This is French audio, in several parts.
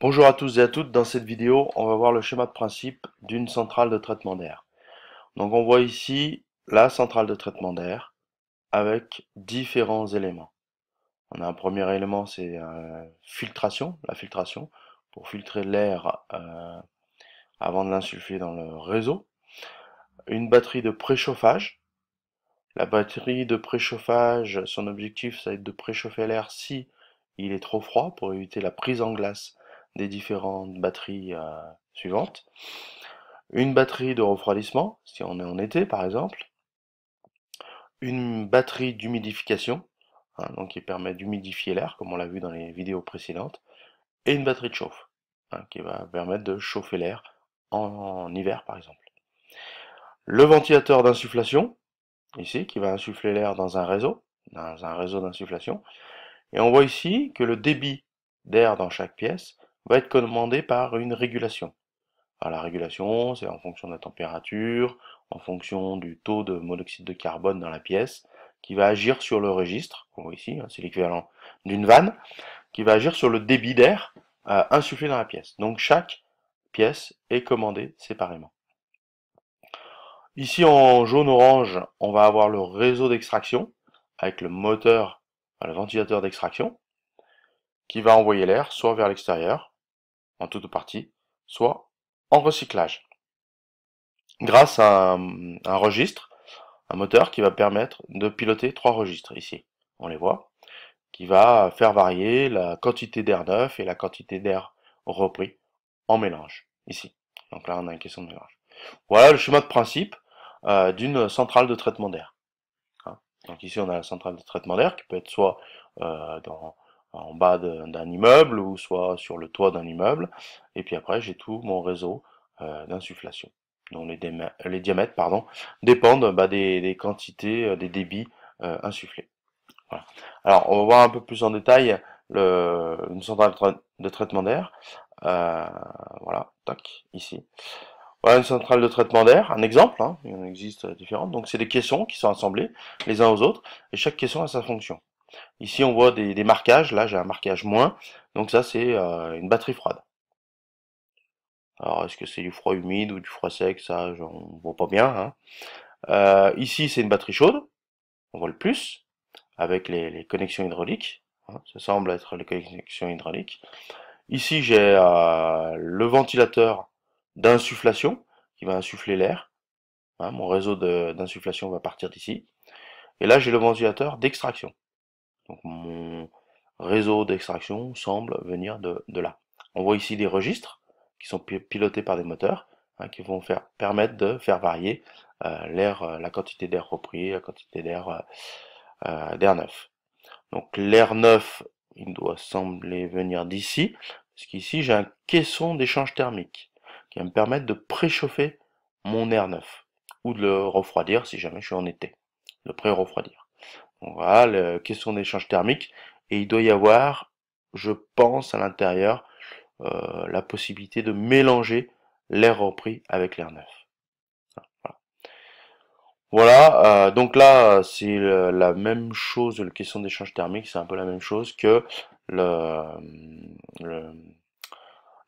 Bonjour à tous et à toutes, dans cette vidéo on va voir le schéma de principe d'une centrale de traitement d'air. Donc on voit ici la centrale de traitement d'air avec différents éléments. On a un premier élément c'est la euh, filtration, la filtration pour filtrer l'air euh, avant de l'insuffler dans le réseau. Une batterie de préchauffage. La batterie de préchauffage, son objectif ça va être de préchauffer l'air si il est trop froid pour éviter la prise en glace des différentes batteries euh, suivantes. Une batterie de refroidissement, si on est en été par exemple. Une batterie d'humidification, hein, donc qui permet d'humidifier l'air, comme on l'a vu dans les vidéos précédentes. Et une batterie de chauffe, hein, qui va permettre de chauffer l'air en, en hiver par exemple. Le ventilateur d'insufflation, ici, qui va insuffler l'air dans un réseau, dans un réseau d'insufflation. Et on voit ici que le débit d'air dans chaque pièce va être commandé par une régulation. Alors la régulation, c'est en fonction de la température, en fonction du taux de monoxyde de carbone dans la pièce, qui va agir sur le registre, qu'on voit ici, hein, c'est l'équivalent d'une vanne, qui va agir sur le débit d'air euh, insufflé dans la pièce. Donc chaque pièce est commandée séparément. Ici en jaune-orange, on va avoir le réseau d'extraction, avec le moteur, le ventilateur d'extraction, qui va envoyer l'air soit vers l'extérieur, en toute partie, soit en recyclage. Grâce à un, registre, un moteur qui va permettre de piloter trois registres ici. On les voit qui va faire varier la quantité d'air neuf et la quantité d'air repris en mélange, ici. Donc là, on a une question de mélange. Voilà le schéma de principe euh, d'une centrale de traitement d'air. Hein. Donc ici, on a la centrale de traitement d'air qui peut être soit euh, dans en bas d'un immeuble ou soit sur le toit d'un immeuble. Et puis après, j'ai tout mon réseau euh, d'insufflation, dont les, diamètres pardon, dépendent bah, des, quantités, euh, des débits euh, insufflés. Alors, on va voir un peu plus en détail une centrale de traitement d'air. voilà, tac, ici. Voilà une centrale de traitement d'air, un exemple, hein, il en existe différentes. Donc c'est des caissons qui sont assemblés les uns aux autres, et chaque caisson a sa fonction. Ici, on voit des, marquages. Là, j'ai un marquage moins. Donc ça, c'est euh, une batterie froide. Alors, est-ce que c'est du froid humide ou du froid sec Ça, on voit pas bien. Hein. Euh, ici, c'est une batterie chaude. On voit le plus avec les, connexions hydrauliques. Hein. Ça semble être les connexions hydrauliques. Ici, j'ai euh, le ventilateur d'insufflation qui va insuffler l'air. Hein. mon réseau d'insufflation va partir d'ici. Et là, j'ai le ventilateur d'extraction. Donc mon réseau d'extraction semble venir de, là. On voit ici des registres qui sont pilotés par des moteurs hein, qui vont faire, permettre de faire varier euh, l'air, euh, la quantité d'air repris, la quantité d'air euh, d'air neuf. Donc l'air neuf, il doit sembler venir d'ici, parce qu'ici j'ai un caisson d'échange thermique qui va me permettre de préchauffer mon air neuf ou de le refroidir si jamais je suis en été, le pré-refroidir. Voilà, question d'échange thermique. Et il doit y avoir, je pense, à l'intérieur, euh, la possibilité de mélanger l'air repris avec l'air neuf. Voilà, euh, donc là, c'est la même chose, la question d'échange thermique, c'est un peu la même chose que le, le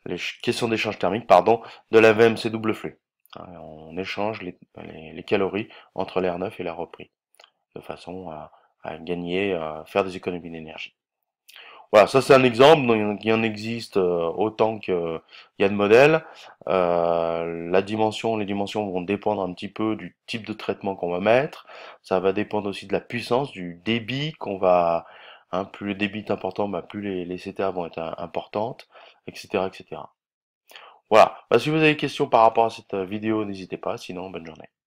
les questions d'échange thermique, pardon, de la VMC double hein, flux. On échange les, les calories entre l'air neuf et l'air repris, de façon à à gagner, faire des économies d'énergie. Voilà, ça c'est un exemple, donc il en existe euh, autant qu'il y a de modèles. Euh, la dimension, les dimensions vont dépendre un petit peu du type de traitement qu'on va mettre. Ça va dépendre aussi de la puissance, du débit qu'on va. Hein, plus le débit est important, bah, plus les, les CTA vont être hein, importantes, etc. etc. Voilà. Bah, si vous avez des questions par rapport à cette euh, vidéo, n'hésitez pas. Sinon, bonne journée.